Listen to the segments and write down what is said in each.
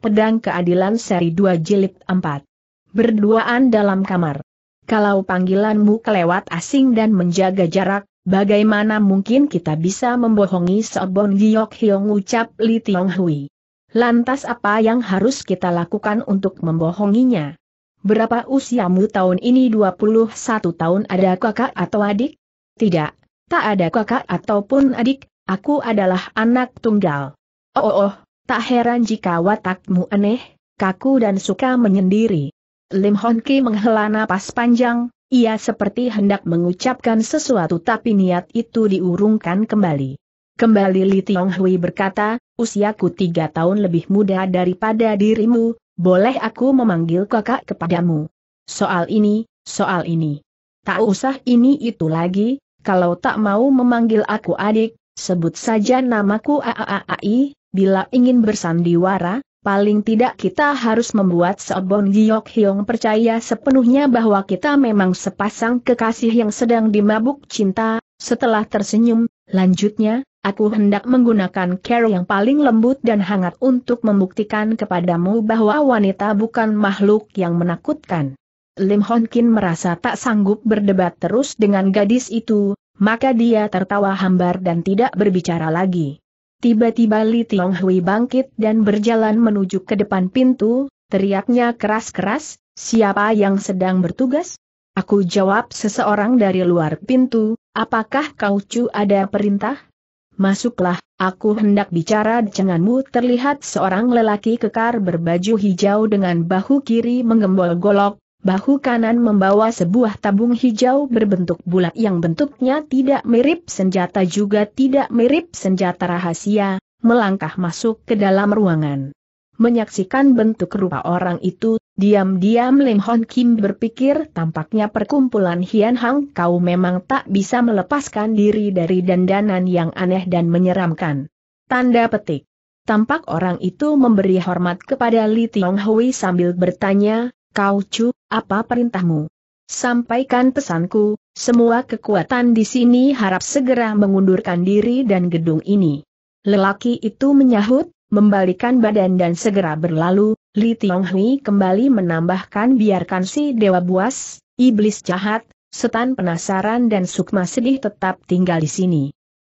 Pedang Keadilan Seri 2 Jilid 4. Berduaan dalam kamar. Kalau panggilanmu kelewat asing dan menjaga jarak, bagaimana mungkin kita bisa membohongi Sobon Giok Hyong ucap Li Tiong Hui. Lantas apa yang harus kita lakukan untuk membohonginya? Berapa usiamu tahun ini 21 tahun ada kakak atau adik? Tidak, tak ada kakak ataupun adik, aku adalah anak tunggal. Oh oh, oh Tak heran jika watakmu aneh, kaku dan suka menyendiri. Lim Hon Ki menghela napas panjang, ia seperti hendak mengucapkan sesuatu tapi niat itu diurungkan kembali. Kembali Li Tiong Hui berkata, usiaku tiga tahun lebih muda daripada dirimu, boleh aku memanggil kakak kepadamu. Soal ini, soal ini. Tak usah ini itu lagi, kalau tak mau memanggil aku adik, sebut saja namaku AAAI, bila ingin bersandiwara, paling tidak kita harus membuat Seobon Giok Hyong percaya sepenuhnya bahwa kita memang sepasang kekasih yang sedang dimabuk cinta, setelah tersenyum, lanjutnya, Aku hendak menggunakan care yang paling lembut dan hangat untuk membuktikan kepadamu bahwa wanita bukan makhluk yang menakutkan. Lim Hon Kin merasa tak sanggup berdebat terus dengan gadis itu, maka dia tertawa hambar dan tidak berbicara lagi. Tiba-tiba Li Tiong Hui bangkit dan berjalan menuju ke depan pintu, teriaknya keras-keras, siapa yang sedang bertugas? Aku jawab seseorang dari luar pintu, apakah kau cu ada perintah? Masuklah, aku hendak bicara denganmu terlihat seorang lelaki kekar berbaju hijau dengan bahu kiri menggembol golok, bahu kanan membawa sebuah tabung hijau berbentuk bulat yang bentuknya tidak mirip senjata juga tidak mirip senjata rahasia, melangkah masuk ke dalam ruangan. Menyaksikan bentuk rupa orang itu, diam-diam Lim Hon Kim berpikir tampaknya perkumpulan Hian Hang kau memang tak bisa melepaskan diri dari dandanan yang aneh dan menyeramkan. Tanda petik. Tampak orang itu memberi hormat kepada Li Tiong Hui sambil bertanya, Kau Chu, apa perintahmu? Sampaikan pesanku, semua kekuatan di sini harap segera mengundurkan diri dan gedung ini. Lelaki itu menyahut, membalikan badan dan segera berlalu, Li Tionghui kembali menambahkan biarkan si Dewa Buas, iblis jahat, setan penasaran dan sukma sedih tetap tinggal di sini.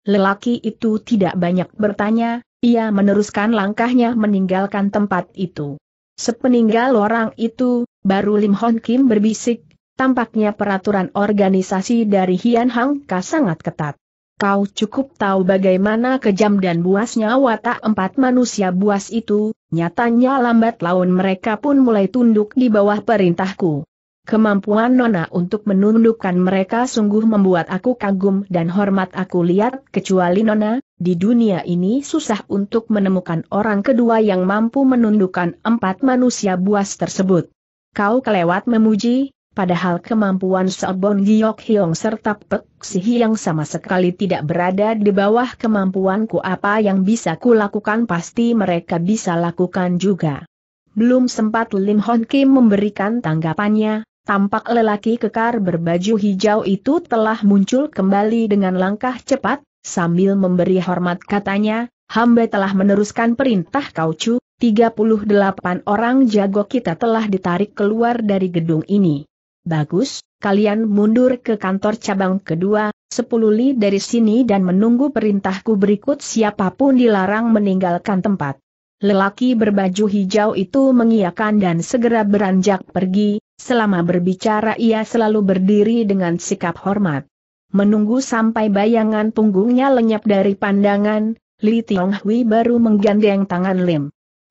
Lelaki itu tidak banyak bertanya, ia meneruskan langkahnya meninggalkan tempat itu. Sepeninggal orang itu, baru Lim Hon Kim berbisik, tampaknya peraturan organisasi dari Hian Hang Ka sangat ketat. Kau cukup tahu bagaimana kejam dan buasnya watak empat manusia buas itu, nyatanya lambat laun mereka pun mulai tunduk di bawah perintahku. Kemampuan Nona untuk menundukkan mereka sungguh membuat aku kagum dan hormat aku lihat kecuali Nona, di dunia ini susah untuk menemukan orang kedua yang mampu menundukkan empat manusia buas tersebut. Kau kelewat memuji, padahal kemampuan Sobon Giyok Hyong serta Pek Sihi yang sama sekali tidak berada di bawah kemampuanku apa yang bisa kulakukan pasti mereka bisa lakukan juga. Belum sempat Lim Hon Kim memberikan tanggapannya, Tampak lelaki kekar berbaju hijau itu telah muncul kembali dengan langkah cepat, sambil memberi hormat katanya, hamba telah meneruskan perintah kau cu, 38 orang jago kita telah ditarik keluar dari gedung ini. Bagus, kalian mundur ke kantor cabang kedua, 10 li dari sini dan menunggu perintahku berikut siapapun dilarang meninggalkan tempat. Lelaki berbaju hijau itu mengiakan dan segera beranjak pergi, Selama berbicara ia selalu berdiri dengan sikap hormat. Menunggu sampai bayangan punggungnya lenyap dari pandangan, Li Tionghui baru menggandeng tangan Lim.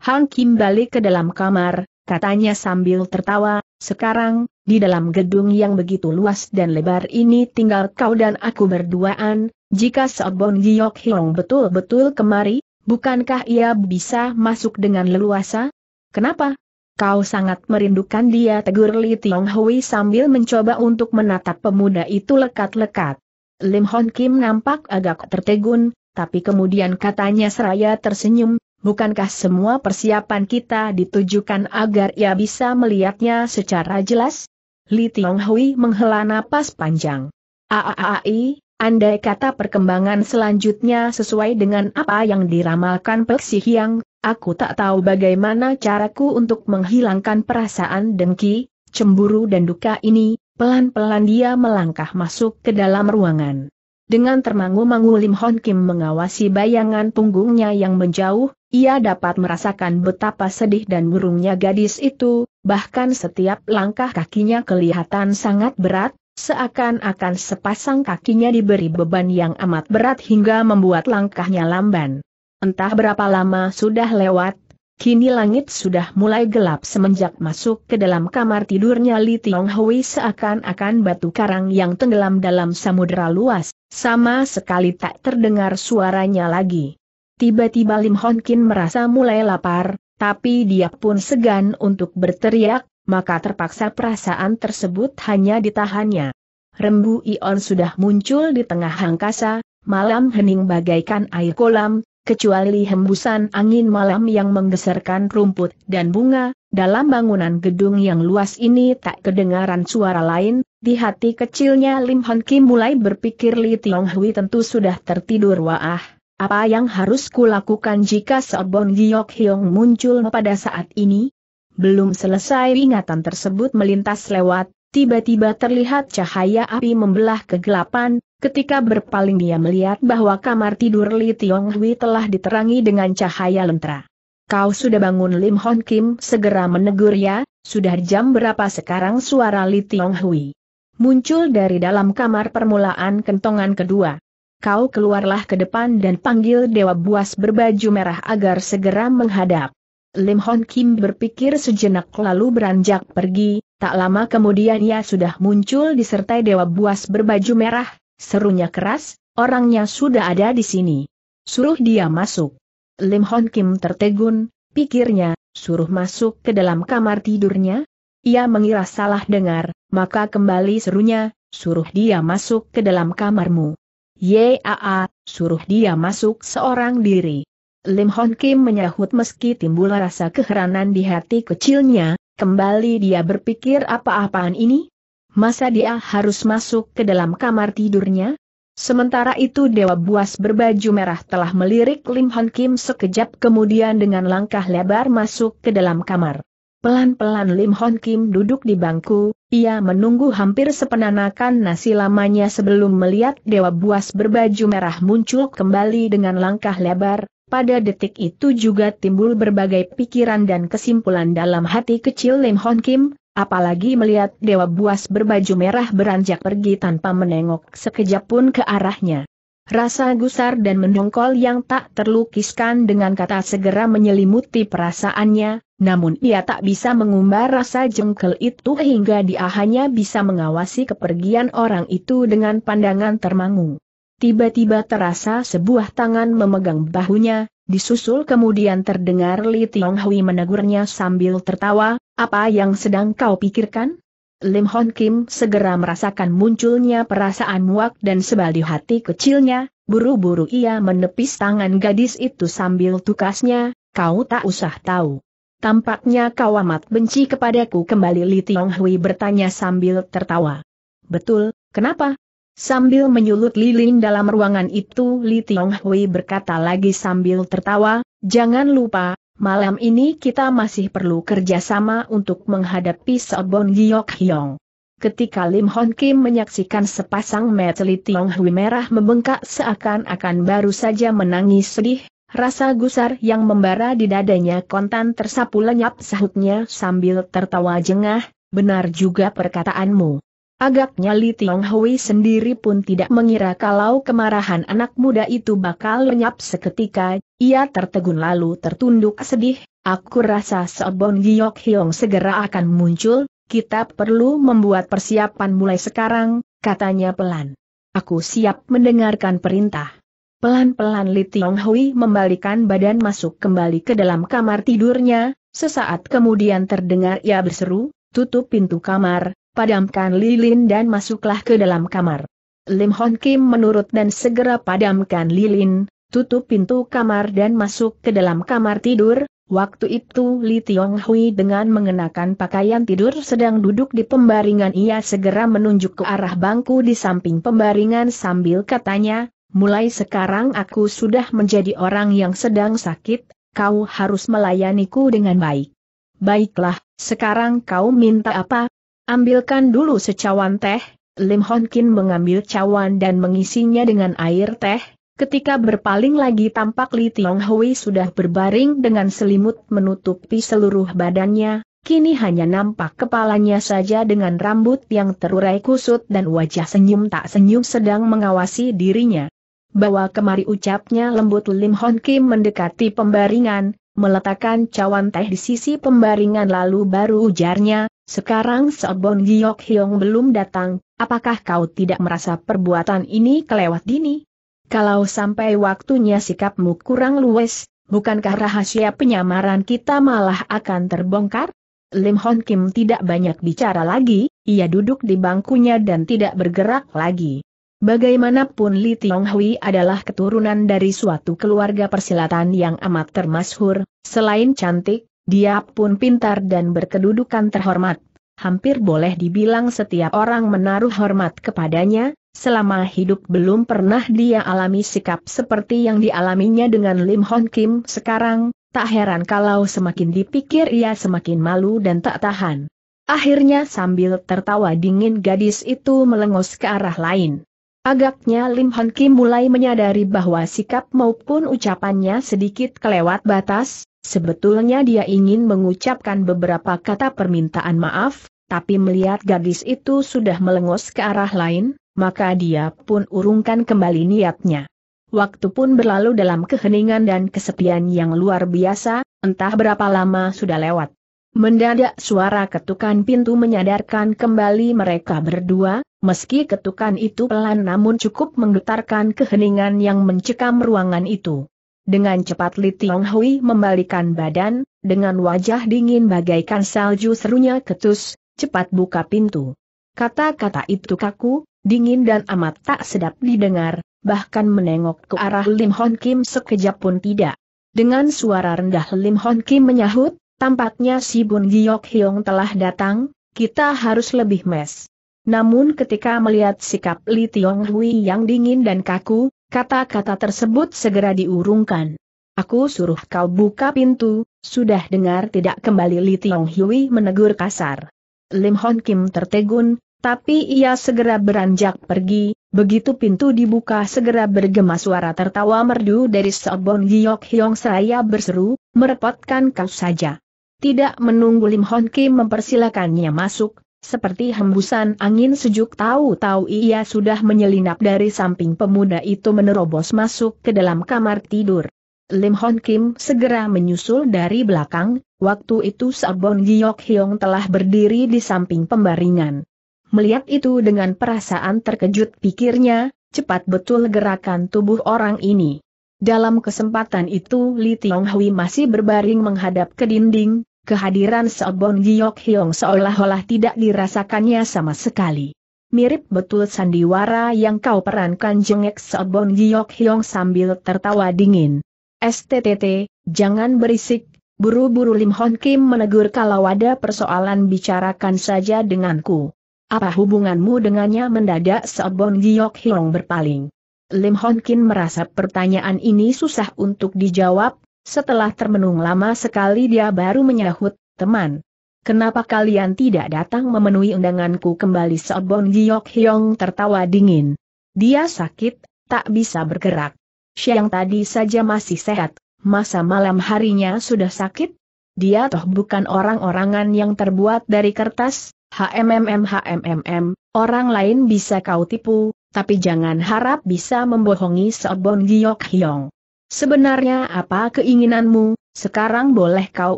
Hang Kim balik ke dalam kamar, katanya sambil tertawa, sekarang, di dalam gedung yang begitu luas dan lebar ini tinggal kau dan aku berduaan, jika Seobong Giyok Hiong betul-betul kemari, bukankah ia bisa masuk dengan leluasa? Kenapa? Kau sangat merindukan dia tegur Li Tiong Hui sambil mencoba untuk menatap pemuda itu lekat-lekat. Lim Hon Kim nampak agak tertegun, tapi kemudian katanya seraya tersenyum, bukankah semua persiapan kita ditujukan agar ia bisa melihatnya secara jelas? Li Tiong Hui menghela napas panjang. Aaai, Andai kata perkembangan selanjutnya sesuai dengan apa yang diramalkan Peksi Hiang, aku tak tahu bagaimana caraku untuk menghilangkan perasaan dengki, cemburu dan duka ini, pelan-pelan dia melangkah masuk ke dalam ruangan. Dengan termangu-mangu Lim Hon Kim mengawasi bayangan punggungnya yang menjauh, ia dapat merasakan betapa sedih dan murungnya gadis itu, bahkan setiap langkah kakinya kelihatan sangat berat, Seakan-akan sepasang kakinya diberi beban yang amat berat hingga membuat langkahnya lamban. Entah berapa lama sudah lewat, kini langit sudah mulai gelap semenjak masuk ke dalam kamar tidurnya Li Tiong Hui seakan-akan batu karang yang tenggelam dalam samudera luas, sama sekali tak terdengar suaranya lagi. Tiba-tiba Lim Hon Kin merasa mulai lapar, tapi dia pun segan untuk berteriak, maka terpaksa perasaan tersebut hanya ditahannya. Rembu ion sudah muncul di tengah angkasa, malam hening bagaikan air kolam, kecuali hembusan angin malam yang menggeserkan rumput dan bunga, dalam bangunan gedung yang luas ini tak kedengaran suara lain, di hati kecilnya Lim Hon Kim mulai berpikir Li Tiong Hui tentu sudah tertidur waah, apa yang harus kulakukan jika Sobon Giok Hiong muncul pada saat ini? Belum selesai ingatan tersebut melintas lewat, tiba-tiba terlihat cahaya api membelah kegelapan, ketika berpaling dia melihat bahwa kamar tidur Li Tiong Hui telah diterangi dengan cahaya lentera. Kau sudah bangun Lim Hon Kim segera menegur ya, sudah jam berapa sekarang suara Li Tiong Hui. Muncul dari dalam kamar permulaan kentongan kedua. Kau keluarlah ke depan dan panggil Dewa Buas berbaju merah agar segera menghadap. Lim Hon Kim berpikir sejenak lalu beranjak pergi, tak lama kemudian ia sudah muncul disertai dewa buas berbaju merah, serunya keras, orangnya sudah ada di sini. Suruh dia masuk. Lim Hon Kim tertegun, pikirnya, suruh masuk ke dalam kamar tidurnya? Ia mengira salah dengar, maka kembali serunya, suruh dia masuk ke dalam kamarmu. Yaa, suruh dia masuk seorang diri. Lim Hon Kim menyahut meski timbul rasa keheranan di hati kecilnya, kembali dia berpikir apa-apaan ini? Masa dia harus masuk ke dalam kamar tidurnya? Sementara itu Dewa Buas berbaju merah telah melirik Lim Hon Kim sekejap kemudian dengan langkah lebar masuk ke dalam kamar. Pelan-pelan Lim Hon Kim duduk di bangku, ia menunggu hampir sepenanakan nasi lamanya sebelum melihat Dewa Buas berbaju merah muncul kembali dengan langkah lebar, pada detik itu juga timbul berbagai pikiran dan kesimpulan dalam hati kecil Lim Hon Kim, apalagi melihat Dewa Buas berbaju merah beranjak pergi tanpa menengok sekejap pun ke arahnya. Rasa gusar dan mendongkol yang tak terlukiskan dengan kata segera menyelimuti perasaannya, namun ia tak bisa mengumbar rasa jengkel itu hingga dia hanya bisa mengawasi kepergian orang itu dengan pandangan termangu. Tiba-tiba terasa sebuah tangan memegang bahunya, disusul kemudian terdengar Li Tiong Hui menegurnya sambil tertawa, apa yang sedang kau pikirkan? Lim Hon Kim segera merasakan munculnya perasaan muak dan sebal di hati kecilnya, buru-buru ia menepis tangan gadis itu sambil tukasnya, kau tak usah tahu. Tampaknya kau amat benci kepadaku kembali Li Tiong Hui bertanya sambil tertawa. Betul, kenapa? Sambil menyulut lilin dalam ruangan itu Li Tiong Hui berkata lagi sambil tertawa, jangan lupa, malam ini kita masih perlu kerjasama untuk menghadapi Sobon Giok Hyong. Ketika Lim Hon Kim menyaksikan sepasang mata Li Tiong Hui merah membengkak seakan-akan baru saja menangis sedih, rasa gusar yang membara di dadanya kontan tersapu lenyap sahutnya sambil tertawa jengah, benar juga perkataanmu. Agaknya Li Tiong Hui sendiri pun tidak mengira kalau kemarahan anak muda itu bakal lenyap seketika, ia tertegun lalu tertunduk sedih, aku rasa Seobon Giyok Hiong segera akan muncul, kita perlu membuat persiapan mulai sekarang, katanya pelan. Aku siap mendengarkan perintah. Pelan-pelan Li Tiong Hui membalikan badan masuk kembali ke dalam kamar tidurnya, sesaat kemudian terdengar ia berseru, tutup pintu kamar, padamkan lilin dan masuklah ke dalam kamar. Lim Hon Kim menurut dan segera padamkan lilin, tutup pintu kamar dan masuk ke dalam kamar tidur, waktu itu Li Tiong Hui dengan mengenakan pakaian tidur sedang duduk di pembaringan ia segera menunjuk ke arah bangku di samping pembaringan sambil katanya, mulai sekarang aku sudah menjadi orang yang sedang sakit, kau harus melayaniku dengan baik. Baiklah, sekarang kau minta apa, Ambilkan dulu secawan teh, Lim Hon Kin mengambil cawan dan mengisinya dengan air teh, ketika berpaling lagi tampak Li Tiong Hui sudah berbaring dengan selimut menutupi seluruh badannya, kini hanya nampak kepalanya saja dengan rambut yang terurai kusut dan wajah senyum tak senyum sedang mengawasi dirinya. Bawa kemari ucapnya lembut Lim Hon Kim mendekati pembaringan, meletakkan cawan teh di sisi pembaringan lalu baru ujarnya, sekarang Sobon Giok Hyong belum datang, apakah kau tidak merasa perbuatan ini kelewat dini? Kalau sampai waktunya sikapmu kurang luwes, bukankah rahasia penyamaran kita malah akan terbongkar? Lim Hon Kim tidak banyak bicara lagi, ia duduk di bangkunya dan tidak bergerak lagi. Bagaimanapun Li Tiong Hui adalah keturunan dari suatu keluarga persilatan yang amat termasyhur, selain cantik, dia pun pintar dan berkedudukan terhormat. Hampir boleh dibilang setiap orang menaruh hormat kepadanya, selama hidup belum pernah dia alami sikap seperti yang dialaminya dengan Lim Hon Kim sekarang, tak heran kalau semakin dipikir ia semakin malu dan tak tahan. Akhirnya sambil tertawa dingin gadis itu melengos ke arah lain. Agaknya Lim Hon Kim mulai menyadari bahwa sikap maupun ucapannya sedikit kelewat batas, Sebetulnya dia ingin mengucapkan beberapa kata permintaan maaf, tapi melihat gadis itu sudah melengos ke arah lain, maka dia pun urungkan kembali niatnya. Waktu pun berlalu dalam keheningan dan kesepian yang luar biasa, entah berapa lama sudah lewat. Mendadak suara ketukan pintu menyadarkan kembali mereka berdua, meski ketukan itu pelan namun cukup menggetarkan keheningan yang mencekam ruangan itu. Dengan cepat Li Tiong Hui membalikan badan, dengan wajah dingin bagaikan salju serunya ketus, cepat buka pintu. Kata-kata itu kaku, dingin dan amat tak sedap didengar, bahkan menengok ke arah Lim Hon Kim sekejap pun tidak. Dengan suara rendah Lim Hon Kim menyahut, tampaknya si Bun Giok Hiong telah datang, kita harus lebih mes. Namun ketika melihat sikap Li Tiong Hui yang dingin dan kaku, Kata-kata tersebut segera diurungkan. Aku suruh kau buka pintu, sudah dengar tidak kembali Li Tiong Hui menegur kasar. Lim Hon Kim tertegun, tapi ia segera beranjak pergi, begitu pintu dibuka segera bergema suara tertawa merdu dari Sobon Giok Hyong seraya berseru, merepotkan kau saja. Tidak menunggu Lim Hon Kim mempersilakannya masuk, seperti hembusan angin sejuk tahu-tahu ia sudah menyelinap dari samping pemuda itu menerobos masuk ke dalam kamar tidur. Lim Hon Kim segera menyusul dari belakang, waktu itu Sabon Giyok Hyong telah berdiri di samping pembaringan. Melihat itu dengan perasaan terkejut pikirnya, cepat betul gerakan tubuh orang ini. Dalam kesempatan itu Li Tiong Hui masih berbaring menghadap ke dinding, kehadiran Seobong Giok Hyong seolah-olah tidak dirasakannya sama sekali. Mirip betul sandiwara yang kau perankan jengek Seobong Giok Hyong sambil tertawa dingin. STTT, jangan berisik, buru-buru Lim Hon Kim menegur kalau ada persoalan bicarakan saja denganku. Apa hubunganmu dengannya mendadak Seobong Giok Hyong berpaling. Lim Hon Kim merasa pertanyaan ini susah untuk dijawab, setelah termenung lama sekali dia baru menyahut, teman. Kenapa kalian tidak datang memenuhi undanganku kembali Sobon Jiok Hyong tertawa dingin. Dia sakit, tak bisa bergerak. Siang tadi saja masih sehat, masa malam harinya sudah sakit? Dia toh bukan orang-orangan yang terbuat dari kertas, HMMM HMMM, orang lain bisa kau tipu, tapi jangan harap bisa membohongi Sobon Jiok Hyong. Sebenarnya apa keinginanmu, sekarang boleh kau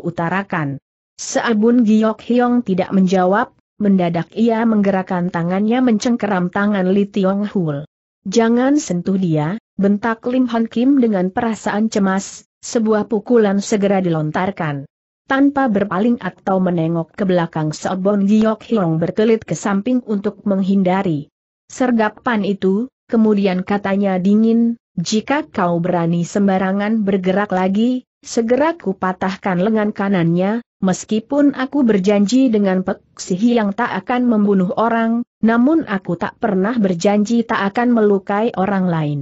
utarakan. Seabun Giok Hiong tidak menjawab, mendadak ia menggerakkan tangannya mencengkeram tangan Li Tiong Hul. Jangan sentuh dia, bentak Lim Han Kim dengan perasaan cemas, sebuah pukulan segera dilontarkan. Tanpa berpaling atau menengok ke belakang Seabun Giok Hiong berkelit ke samping untuk menghindari. Sergapan itu, kemudian katanya dingin, jika kau berani sembarangan bergerak lagi, segera kupatahkan lengan kanannya, meskipun aku berjanji dengan peksihi yang tak akan membunuh orang, namun aku tak pernah berjanji tak akan melukai orang lain.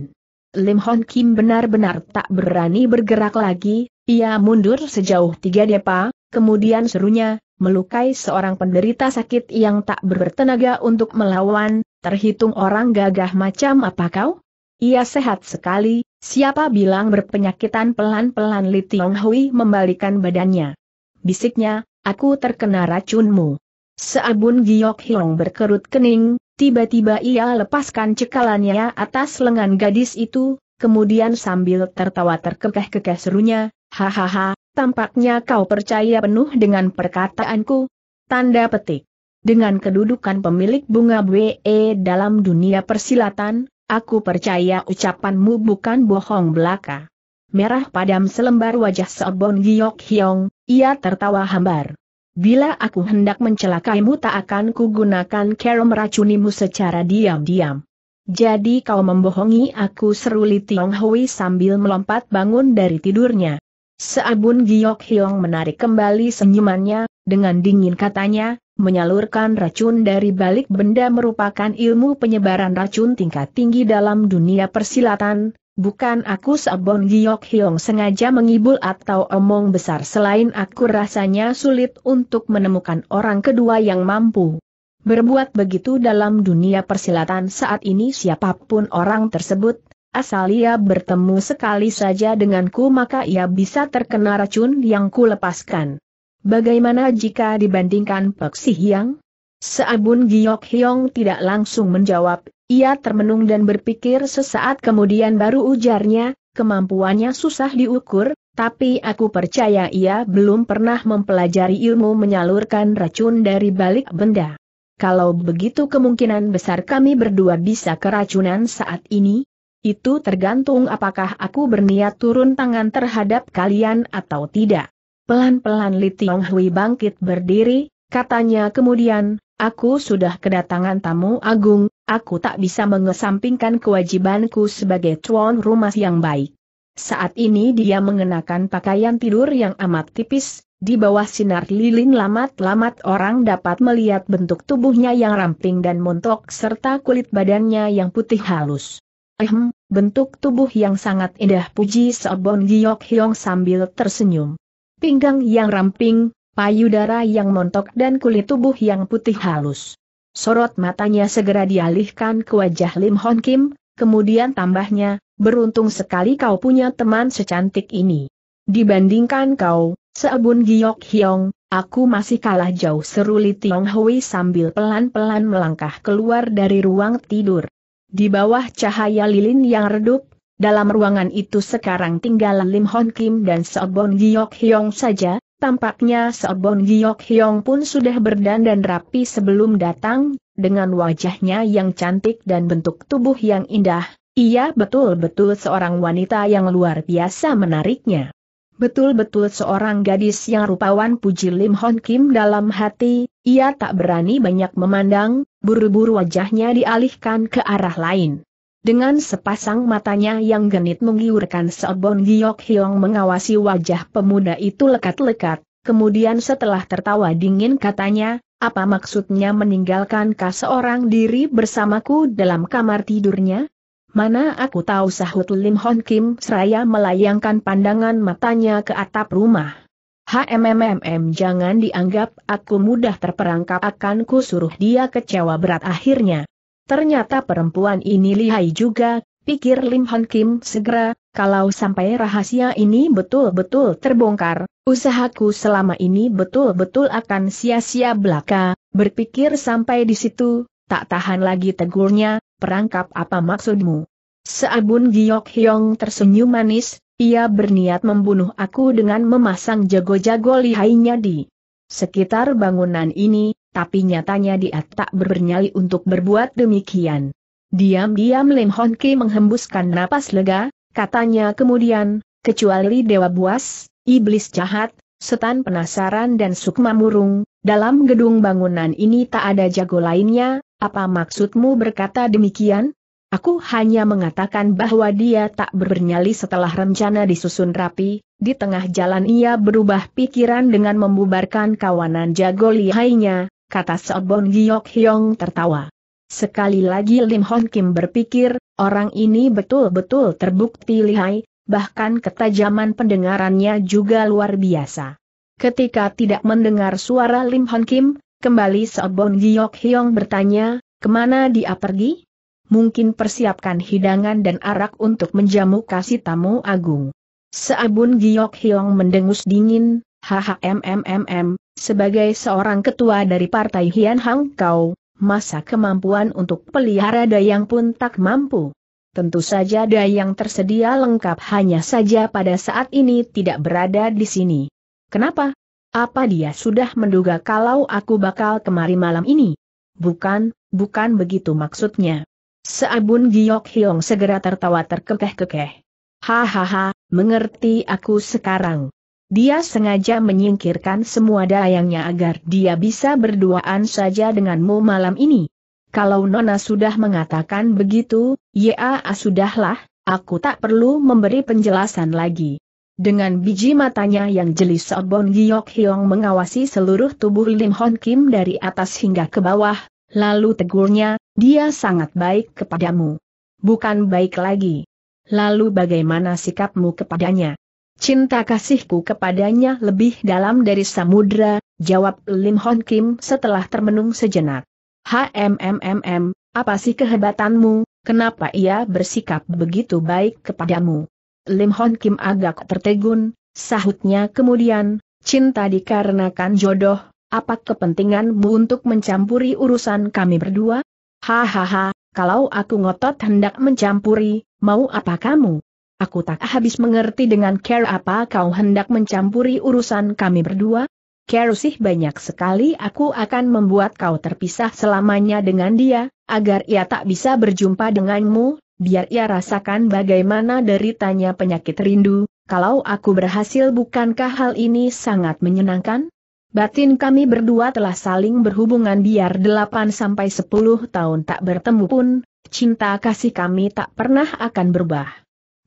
Lim Hon Kim benar-benar tak berani bergerak lagi, ia mundur sejauh tiga depa, kemudian serunya, melukai seorang penderita sakit yang tak bertenaga untuk melawan, terhitung orang gagah macam apa kau? Ia sehat sekali, siapa bilang berpenyakitan pelan-pelan Li Tiong Hui membalikan badannya. Bisiknya, aku terkena racunmu. Seabun Giok Hiong berkerut kening, tiba-tiba ia lepaskan cekalannya atas lengan gadis itu, kemudian sambil tertawa terkekeh-kekeh serunya, hahaha, tampaknya kau percaya penuh dengan perkataanku. Tanda petik. Dengan kedudukan pemilik bunga BE dalam dunia persilatan, Aku percaya ucapanmu bukan bohong belaka. Merah padam selembar wajah Sobon Giok Hyong, ia tertawa hambar. Bila aku hendak mencelakaimu tak akan kugunakan kerom meracunimu secara diam-diam. Jadi kau membohongi aku seru Li Tiong Hui sambil melompat bangun dari tidurnya. Seabun Giok Hyong menarik kembali senyumannya, dengan dingin katanya, Menyalurkan racun dari balik benda merupakan ilmu penyebaran racun tingkat tinggi dalam dunia persilatan, bukan aku Sabon Giok Hyong sengaja mengibul atau omong besar selain aku rasanya sulit untuk menemukan orang kedua yang mampu. Berbuat begitu dalam dunia persilatan saat ini siapapun orang tersebut, asal ia bertemu sekali saja denganku maka ia bisa terkena racun yang kulepaskan. Bagaimana jika dibandingkan Pek Si Hyang? Seabun Giok Hyong tidak langsung menjawab, ia termenung dan berpikir sesaat kemudian baru ujarnya, kemampuannya susah diukur, tapi aku percaya ia belum pernah mempelajari ilmu menyalurkan racun dari balik benda. Kalau begitu kemungkinan besar kami berdua bisa keracunan saat ini? Itu tergantung apakah aku berniat turun tangan terhadap kalian atau tidak. Pelan-pelan Li Tiong Hui bangkit berdiri, katanya kemudian, aku sudah kedatangan tamu agung, aku tak bisa mengesampingkan kewajibanku sebagai tuan rumah yang baik. Saat ini dia mengenakan pakaian tidur yang amat tipis, di bawah sinar lilin lamat-lamat orang dapat melihat bentuk tubuhnya yang ramping dan montok serta kulit badannya yang putih halus. Ehem, bentuk tubuh yang sangat indah puji Sobon Giyok Hyong sambil tersenyum pinggang yang ramping, payudara yang montok dan kulit tubuh yang putih halus. Sorot matanya segera dialihkan ke wajah Lim Hon Kim, kemudian tambahnya, beruntung sekali kau punya teman secantik ini. Dibandingkan kau, Seabun Giok Hyong, aku masih kalah jauh seru Li Tiong Hui sambil pelan-pelan melangkah keluar dari ruang tidur. Di bawah cahaya lilin yang redup, dalam ruangan itu sekarang tinggal Lim Hon Kim dan Seobon Giok Hyong saja, tampaknya Seobon Giok Hyong pun sudah berdandan rapi sebelum datang, dengan wajahnya yang cantik dan bentuk tubuh yang indah, ia betul-betul seorang wanita yang luar biasa menariknya. Betul-betul seorang gadis yang rupawan puji Lim Hon Kim dalam hati, ia tak berani banyak memandang, buru-buru wajahnya dialihkan ke arah lain. Dengan sepasang matanya yang genit menggiurkan Seobon Giok Hiong mengawasi wajah pemuda itu lekat-lekat, kemudian setelah tertawa dingin katanya, apa maksudnya meninggalkankah seorang diri bersamaku dalam kamar tidurnya? Mana aku tahu sahut Lim Hon Kim seraya melayangkan pandangan matanya ke atap rumah. HMMMM jangan dianggap aku mudah terperangkap akan ku suruh dia kecewa berat akhirnya. Ternyata perempuan ini lihai juga, pikir Lim Hon Kim segera, kalau sampai rahasia ini betul-betul terbongkar, usahaku selama ini betul-betul akan sia-sia belaka, berpikir sampai di situ, tak tahan lagi tegurnya, perangkap apa maksudmu? Seabun Giok Hyong tersenyum manis, ia berniat membunuh aku dengan memasang jago-jago lihainya di sekitar bangunan ini, tapi nyatanya dia tak bernyali untuk berbuat demikian. Diam-diam Lim Hon Ki menghembuskan napas lega, katanya kemudian, kecuali Dewa Buas, Iblis Jahat, Setan Penasaran dan Sukma Murung, dalam gedung bangunan ini tak ada jago lainnya, apa maksudmu berkata demikian? Aku hanya mengatakan bahwa dia tak bernyali setelah rencana disusun rapi, di tengah jalan ia berubah pikiran dengan membubarkan kawanan jago lihainya, kata Seobon Giok Hyong tertawa. Sekali lagi Lim Hon Kim berpikir, orang ini betul-betul terbukti lihai, bahkan ketajaman pendengarannya juga luar biasa. Ketika tidak mendengar suara Lim Hon Kim, kembali Seobon Giok Hyong bertanya, kemana dia pergi? Mungkin persiapkan hidangan dan arak untuk menjamu kasih tamu agung. Seabun Giok Hyong mendengus dingin, hahaha mmmm, mm. Sebagai seorang ketua dari Partai Hian Hang Kau, masa kemampuan untuk pelihara dayang pun tak mampu. Tentu saja dayang tersedia lengkap hanya saja pada saat ini tidak berada di sini. Kenapa? Apa dia sudah menduga kalau aku bakal kemari malam ini? Bukan, bukan begitu maksudnya. Seabun Giok Hyong segera tertawa terkekeh-kekeh. Hahaha, mengerti aku sekarang. Dia sengaja menyingkirkan semua dayangnya agar dia bisa berduaan saja denganmu malam ini. Kalau Nona sudah mengatakan begitu, ya sudahlah, aku tak perlu memberi penjelasan lagi. Dengan biji matanya yang jeli Sobon Giyok Hyong mengawasi seluruh tubuh Lim Hon Kim dari atas hingga ke bawah, lalu tegurnya, dia sangat baik kepadamu. Bukan baik lagi. Lalu bagaimana sikapmu kepadanya? Cinta kasihku kepadanya lebih dalam dari samudra, jawab Lim Hon Kim setelah termenung sejenak. HMMMM, apa sih kehebatanmu, kenapa ia bersikap begitu baik kepadamu? Lim Hon Kim agak tertegun, sahutnya kemudian, cinta dikarenakan jodoh, apa kepentinganmu untuk mencampuri urusan kami berdua? Hahaha, kalau aku ngotot hendak mencampuri, mau apa kamu? Aku tak habis mengerti dengan care apa kau hendak mencampuri urusan kami berdua? Care sih banyak sekali aku akan membuat kau terpisah selamanya dengan dia, agar ia tak bisa berjumpa denganmu, biar ia rasakan bagaimana deritanya penyakit rindu, kalau aku berhasil bukankah hal ini sangat menyenangkan? Batin kami berdua telah saling berhubungan biar 8-10 tahun tak bertemu pun, cinta kasih kami tak pernah akan berubah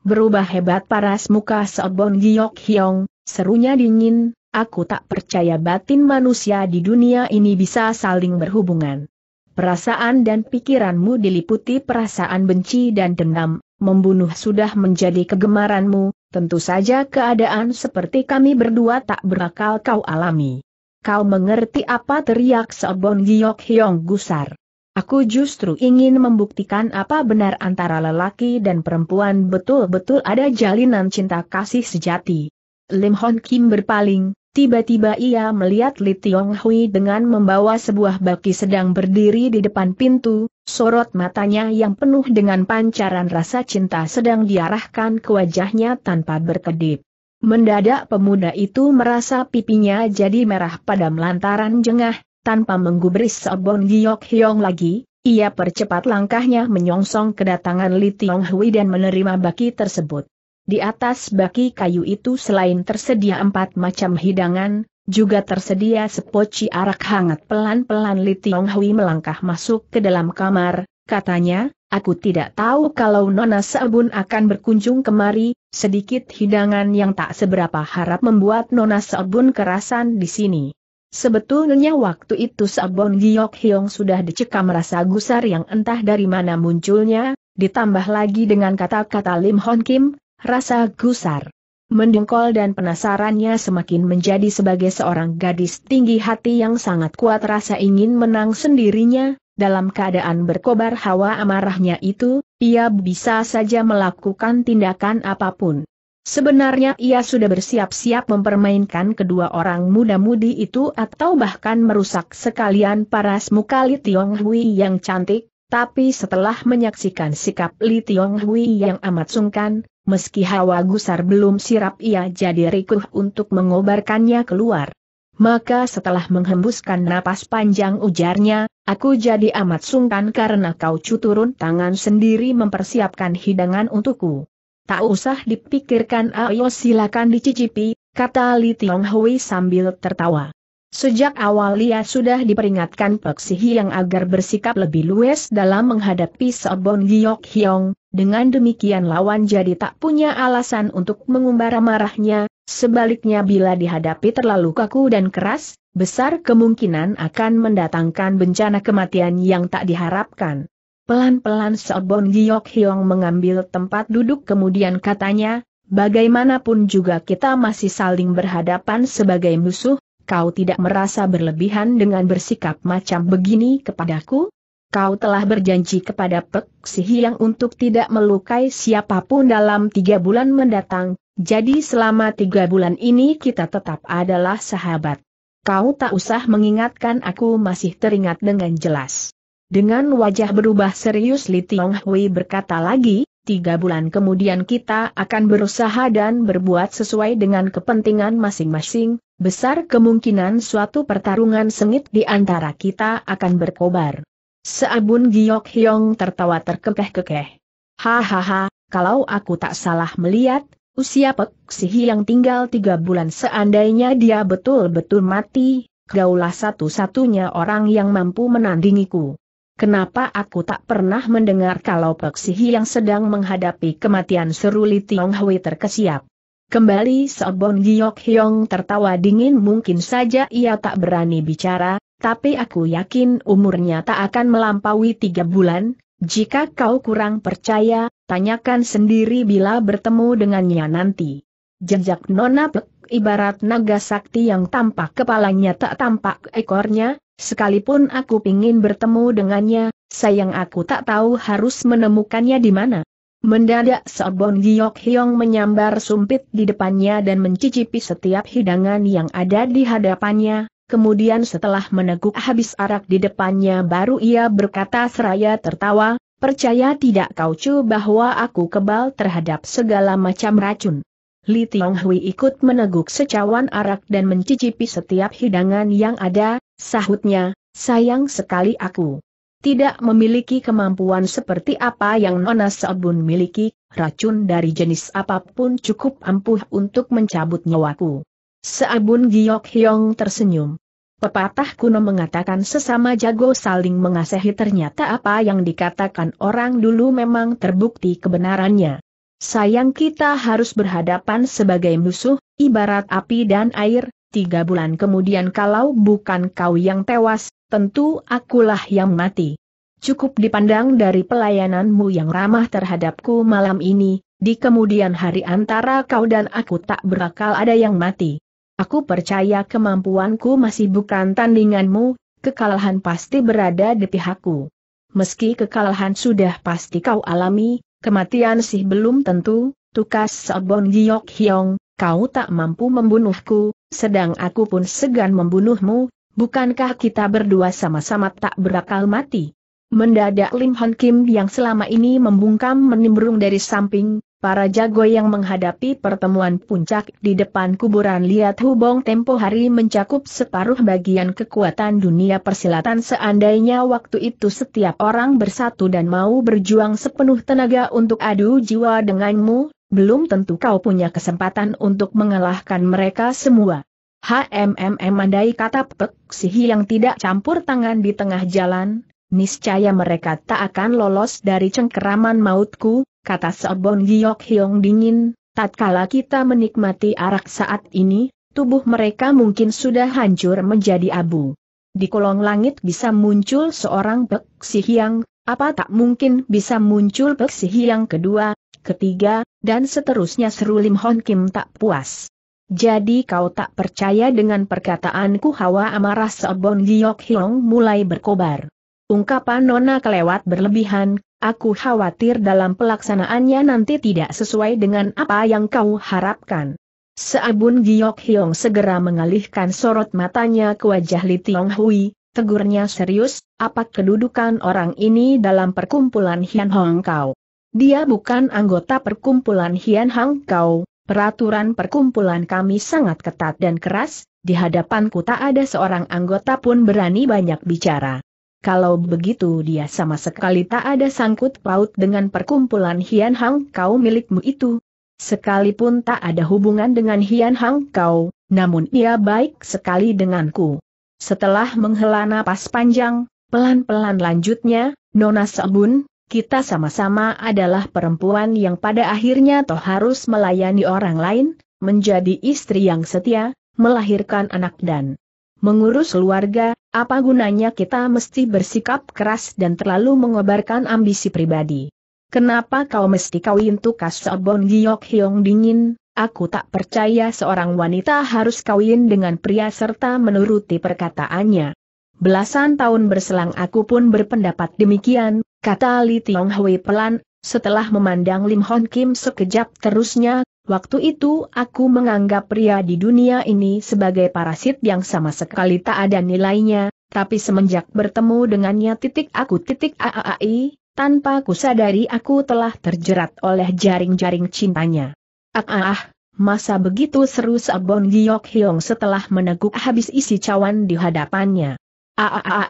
berubah hebat paras muka Sobon Giok Hyong, serunya dingin, aku tak percaya batin manusia di dunia ini bisa saling berhubungan. Perasaan dan pikiranmu diliputi perasaan benci dan dendam, membunuh sudah menjadi kegemaranmu, tentu saja keadaan seperti kami berdua tak berakal kau alami. Kau mengerti apa teriak Sobon Giok Hyong gusar. Aku justru ingin membuktikan apa benar antara lelaki dan perempuan betul-betul ada jalinan cinta kasih sejati. Lim Hon Kim berpaling, tiba-tiba ia melihat Li Tiong Hui dengan membawa sebuah baki sedang berdiri di depan pintu, sorot matanya yang penuh dengan pancaran rasa cinta sedang diarahkan ke wajahnya tanpa berkedip. Mendadak pemuda itu merasa pipinya jadi merah pada melantaran jengah, tanpa menggubris Sobong Giok Hyong lagi, ia percepat langkahnya menyongsong kedatangan Li Tiong Hui dan menerima baki tersebut. Di atas baki kayu itu selain tersedia empat macam hidangan, juga tersedia sepoci arak hangat pelan-pelan Li Tiong Hui melangkah masuk ke dalam kamar, katanya, aku tidak tahu kalau Nona Sabun akan berkunjung kemari, sedikit hidangan yang tak seberapa harap membuat Nona Sabun kerasan di sini. Sebetulnya waktu itu Sabon Giok Hiong sudah dicekam rasa gusar yang entah dari mana munculnya, ditambah lagi dengan kata-kata Lim Hon Kim, rasa gusar. Mendengkol dan penasarannya semakin menjadi sebagai seorang gadis tinggi hati yang sangat kuat rasa ingin menang sendirinya, dalam keadaan berkobar hawa amarahnya itu, ia bisa saja melakukan tindakan apapun. Sebenarnya ia sudah bersiap-siap mempermainkan kedua orang muda-mudi itu atau bahkan merusak sekalian paras muka Li Hui yang cantik, tapi setelah menyaksikan sikap Li Hui yang amat sungkan, meski hawa gusar belum sirap ia jadi rikuh untuk mengobarkannya keluar. Maka setelah menghembuskan napas panjang ujarnya, aku jadi amat sungkan karena kau cuturun tangan sendiri mempersiapkan hidangan untukku. Tak usah dipikirkan ayo silakan dicicipi, kata Li Tiong Hui sambil tertawa. Sejak awal ia sudah diperingatkan Pek Si yang agar bersikap lebih luwes dalam menghadapi Sobon Giok Hiong. dengan demikian lawan jadi tak punya alasan untuk mengumbar marahnya, sebaliknya bila dihadapi terlalu kaku dan keras, besar kemungkinan akan mendatangkan bencana kematian yang tak diharapkan. Pelan-pelan Sobon Giok Hyong mengambil tempat duduk kemudian katanya, bagaimanapun juga kita masih saling berhadapan sebagai musuh, kau tidak merasa berlebihan dengan bersikap macam begini kepadaku? Kau telah berjanji kepada Pek Si Hyang untuk tidak melukai siapapun dalam tiga bulan mendatang, jadi selama tiga bulan ini kita tetap adalah sahabat. Kau tak usah mengingatkan aku masih teringat dengan jelas. Dengan wajah berubah serius Li Tiong Hui berkata lagi, tiga bulan kemudian kita akan berusaha dan berbuat sesuai dengan kepentingan masing-masing, besar kemungkinan suatu pertarungan sengit di antara kita akan berkobar. Seabun Giok Hyong tertawa terkekeh-kekeh. Hahaha, kalau aku tak salah melihat, usia Pek Sihi yang tinggal tiga bulan seandainya dia betul-betul mati, gaulah satu-satunya orang yang mampu menandingiku. Kenapa aku tak pernah mendengar kalau Peksihi yang sedang menghadapi kematian seruli Li Hui terkesiap? Kembali Sobon Giok Hyong tertawa dingin mungkin saja ia tak berani bicara, tapi aku yakin umurnya tak akan melampaui tiga bulan, jika kau kurang percaya, tanyakan sendiri bila bertemu dengannya nanti. Jejak Nona Pek ibarat naga sakti yang tampak kepalanya tak tampak ekornya, Sekalipun aku ingin bertemu dengannya, sayang aku tak tahu harus menemukannya di mana. Mendadak Sobon Giok Hyong menyambar sumpit di depannya dan mencicipi setiap hidangan yang ada di hadapannya, Kemudian setelah meneguk habis arak di depannya baru ia berkata seraya tertawa, percaya tidak kau cu bahwa aku kebal terhadap segala macam racun. Li Tiong Hui ikut meneguk secawan arak dan mencicipi setiap hidangan yang ada, Sahutnya, sayang sekali aku. Tidak memiliki kemampuan seperti apa yang Nona Sabun miliki, racun dari jenis apapun cukup ampuh untuk mencabut nyawaku. Seabun Giok Hyong tersenyum. Pepatah kuno mengatakan sesama jago saling mengasihi ternyata apa yang dikatakan orang dulu memang terbukti kebenarannya. Sayang kita harus berhadapan sebagai musuh, ibarat api dan air, tiga bulan kemudian kalau bukan kau yang tewas, tentu akulah yang mati. Cukup dipandang dari pelayananmu yang ramah terhadapku malam ini, di kemudian hari antara kau dan aku tak berakal ada yang mati. Aku percaya kemampuanku masih bukan tandinganmu, kekalahan pasti berada di pihakku. Meski kekalahan sudah pasti kau alami, kematian sih belum tentu, tukas Sobon Giok Hyong, kau tak mampu membunuhku, sedang aku pun segan membunuhmu, bukankah kita berdua sama-sama tak berakal mati? Mendadak Lim Hon Kim yang selama ini membungkam menimbrung dari samping, para jago yang menghadapi pertemuan puncak di depan kuburan Liat Hubong tempo hari mencakup separuh bagian kekuatan dunia persilatan seandainya waktu itu setiap orang bersatu dan mau berjuang sepenuh tenaga untuk adu jiwa denganmu, belum tentu kau punya kesempatan untuk mengalahkan mereka semua. HMMM mandai kata peksihi yang tidak campur tangan di tengah jalan, niscaya mereka tak akan lolos dari cengkeraman mautku, kata Sobon Giyok Hyong dingin, tatkala kita menikmati arak saat ini, tubuh mereka mungkin sudah hancur menjadi abu. Di kolong langit bisa muncul seorang peksihi yang apa tak mungkin bisa muncul peksihi yang kedua, ketiga, dan seterusnya seru Lim Hon Kim tak puas. Jadi kau tak percaya dengan perkataanku hawa amarah Seobon Giok Hiong mulai berkobar. Ungkapan Nona kelewat berlebihan, aku khawatir dalam pelaksanaannya nanti tidak sesuai dengan apa yang kau harapkan. Seabun Giok Hiong segera mengalihkan sorot matanya ke wajah Li Tiong Hui, tegurnya serius, apa kedudukan orang ini dalam perkumpulan Hian Hong Kau? Dia bukan anggota perkumpulan Hian Hong Kau, peraturan perkumpulan kami sangat ketat dan keras, di hadapanku tak ada seorang anggota pun berani banyak bicara. Kalau begitu dia sama sekali tak ada sangkut paut dengan perkumpulan Hian Hong Kau milikmu itu. Sekalipun tak ada hubungan dengan Hian Hong Kau, namun ia baik sekali denganku. Setelah menghela napas panjang, pelan-pelan lanjutnya, Nona Sabun, kita sama-sama adalah perempuan yang pada akhirnya toh harus melayani orang lain, menjadi istri yang setia, melahirkan anak dan mengurus keluarga, apa gunanya kita mesti bersikap keras dan terlalu mengobarkan ambisi pribadi. Kenapa kau mesti kawin tukas Sabon Giok Hyong dingin, Aku tak percaya seorang wanita harus kawin dengan pria serta menuruti perkataannya. Belasan tahun berselang aku pun berpendapat demikian, kata Li Tiong Hui pelan, setelah memandang Lim Hon Kim sekejap terusnya, waktu itu aku menganggap pria di dunia ini sebagai parasit yang sama sekali tak ada nilainya, tapi semenjak bertemu dengannya titik aku titik aai, tanpa kusadari aku telah terjerat oleh jaring-jaring cintanya. Ah, ah, Masa begitu seru Sabon Giok Hyong setelah meneguk habis isi cawan di hadapannya. Aaai, ah, ah,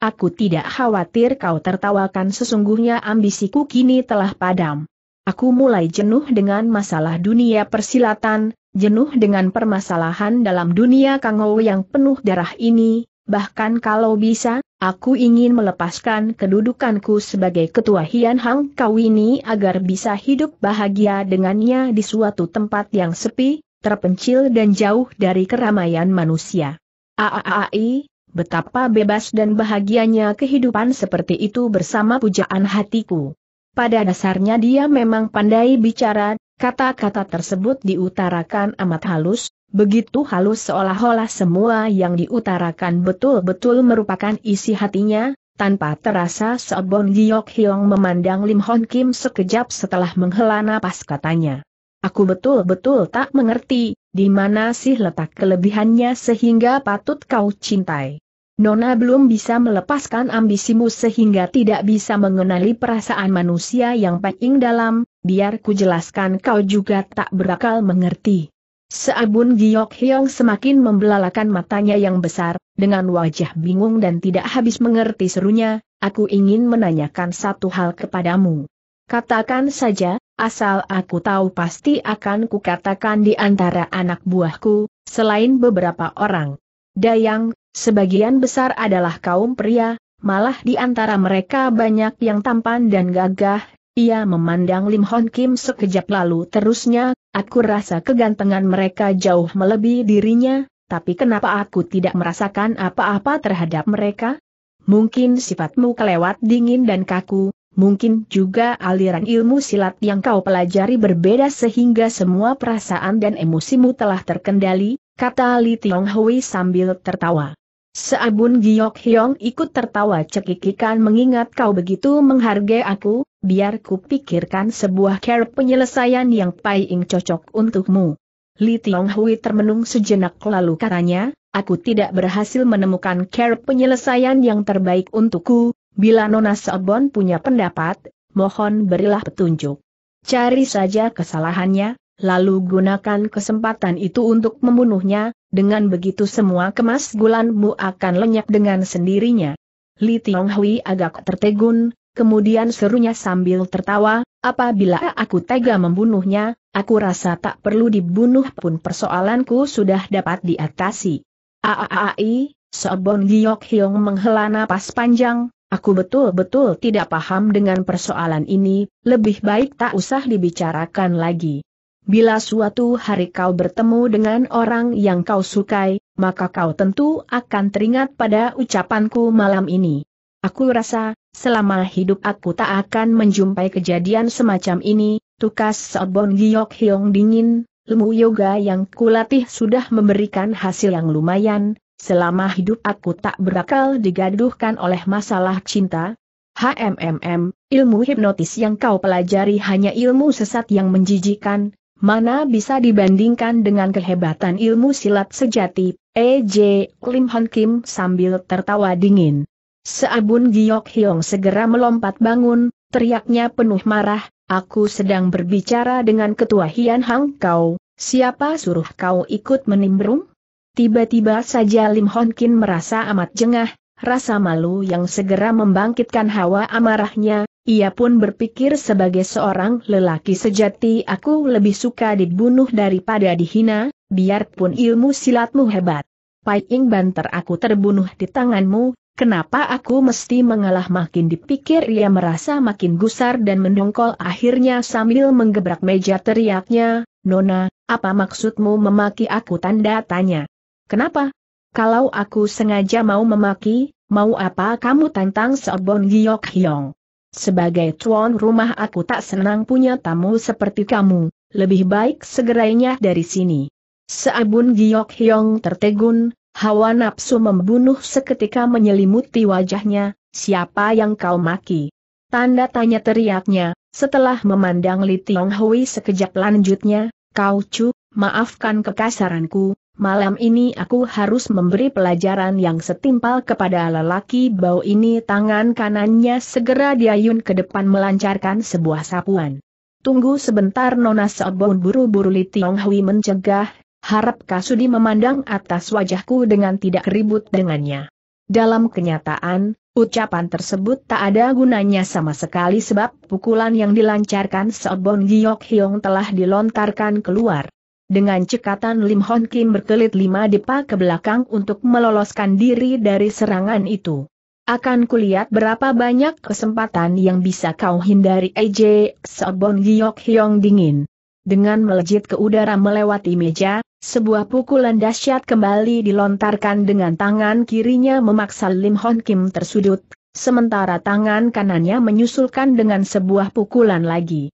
aku tidak khawatir kau tertawakan sesungguhnya ambisiku kini telah padam. Aku mulai jenuh dengan masalah dunia persilatan, jenuh dengan permasalahan dalam dunia Kangou yang penuh darah ini, bahkan kalau bisa, Aku ingin melepaskan kedudukanku sebagai ketua Hian Hang Kau ini agar bisa hidup bahagia dengannya di suatu tempat yang sepi, terpencil dan jauh dari keramaian manusia. Aaai, betapa bebas dan bahagianya kehidupan seperti itu bersama pujaan hatiku. Pada dasarnya dia memang pandai bicara, kata-kata tersebut diutarakan amat halus, Begitu halus seolah-olah semua yang diutarakan betul-betul merupakan isi hatinya, tanpa terasa Sobon Giok Hiong memandang Lim Hon Kim sekejap setelah menghela napas katanya. Aku betul-betul tak mengerti, di mana sih letak kelebihannya sehingga patut kau cintai. Nona belum bisa melepaskan ambisimu sehingga tidak bisa mengenali perasaan manusia yang paling dalam, biar ku jelaskan kau juga tak berakal mengerti. Seabun Giok Hyong semakin membelalakan matanya yang besar, dengan wajah bingung dan tidak habis mengerti serunya, aku ingin menanyakan satu hal kepadamu. Katakan saja, asal aku tahu pasti akan kukatakan di antara anak buahku, selain beberapa orang. Dayang, sebagian besar adalah kaum pria, malah di antara mereka banyak yang tampan dan gagah, ia memandang Lim Hon Kim sekejap lalu terusnya Aku rasa kegantengan mereka jauh melebihi dirinya, tapi kenapa aku tidak merasakan apa-apa terhadap mereka? Mungkin sifatmu kelewat dingin dan kaku, mungkin juga aliran ilmu silat yang kau pelajari berbeda sehingga semua perasaan dan emosimu telah terkendali, kata Li Tionghui sambil tertawa. Seabun Giok Hyong ikut tertawa cekikikan mengingat kau begitu menghargai aku, biar ku pikirkan sebuah care penyelesaian yang paling cocok untukmu. Li Tiong Hui termenung sejenak lalu katanya, aku tidak berhasil menemukan care penyelesaian yang terbaik untukku, bila Nona Seabon punya pendapat, mohon berilah petunjuk. Cari saja kesalahannya, lalu gunakan kesempatan itu untuk membunuhnya, dengan begitu semua kemas gulanmu akan lenyap dengan sendirinya. Li Tionghui agak tertegun, kemudian serunya sambil tertawa, apabila aku tega membunuhnya, aku rasa tak perlu dibunuh pun persoalanku sudah dapat diatasi. Aaai, Sobon Giok Hiong menghela napas panjang, Aku betul-betul tidak paham dengan persoalan ini, lebih baik tak usah dibicarakan lagi. Bila suatu hari kau bertemu dengan orang yang kau sukai, maka kau tentu akan teringat pada ucapanku malam ini. Aku rasa, selama hidup aku tak akan menjumpai kejadian semacam ini, tukas Sobon Giyok Hyong dingin, ilmu yoga yang kulatih sudah memberikan hasil yang lumayan, selama hidup aku tak berakal digaduhkan oleh masalah cinta, HMMM, ilmu hipnotis yang kau pelajari hanya ilmu sesat yang menjijikan, mana bisa dibandingkan dengan kehebatan ilmu silat sejati, E.J. Lim Hon Kim sambil tertawa dingin. Seabun Giok Hyong segera melompat bangun, teriaknya penuh marah, aku sedang berbicara dengan ketua Hian Hang Kau, siapa suruh kau ikut menimbrung? Tiba-tiba saja Lim Hon Kim merasa amat jengah, rasa malu yang segera membangkitkan hawa amarahnya, ia pun berpikir sebagai seorang lelaki sejati aku lebih suka dibunuh daripada dihina, biarpun ilmu silatmu hebat. Pai Ing banter aku terbunuh di tanganmu, kenapa aku mesti mengalah makin dipikir ia merasa makin gusar dan mendongkol akhirnya sambil menggebrak meja teriaknya, Nona, apa maksudmu memaki aku tanda tanya. Kenapa? Kalau aku sengaja mau memaki, mau apa kamu tantang Sobon Giok Hyong? Sebagai tuan rumah aku tak senang punya tamu seperti kamu, lebih baik segerainya dari sini. Seabun Giok Hyong tertegun, hawa nafsu membunuh seketika menyelimuti wajahnya, siapa yang kau maki? Tanda tanya teriaknya, setelah memandang Li Tiong Hui sekejap lanjutnya, kau cu, maafkan kekasaranku, Malam ini aku harus memberi pelajaran yang setimpal kepada lelaki bau ini tangan kanannya segera diayun ke depan melancarkan sebuah sapuan. Tunggu sebentar Nona seobong buru-buru Li Tiong Hui mencegah, harap Kasudi memandang atas wajahku dengan tidak ribut dengannya. Dalam kenyataan, ucapan tersebut tak ada gunanya sama sekali sebab pukulan yang dilancarkan seobong Giok Hiong telah dilontarkan keluar. Dengan cekatan Lim Hon Kim berkelit lima depa ke belakang untuk meloloskan diri dari serangan itu. Akan kulihat berapa banyak kesempatan yang bisa kau hindari EJ Sobon Giyok Hyong dingin. Dengan melejit ke udara melewati meja, sebuah pukulan dahsyat kembali dilontarkan dengan tangan kirinya memaksa Lim Hon Kim tersudut, sementara tangan kanannya menyusulkan dengan sebuah pukulan lagi.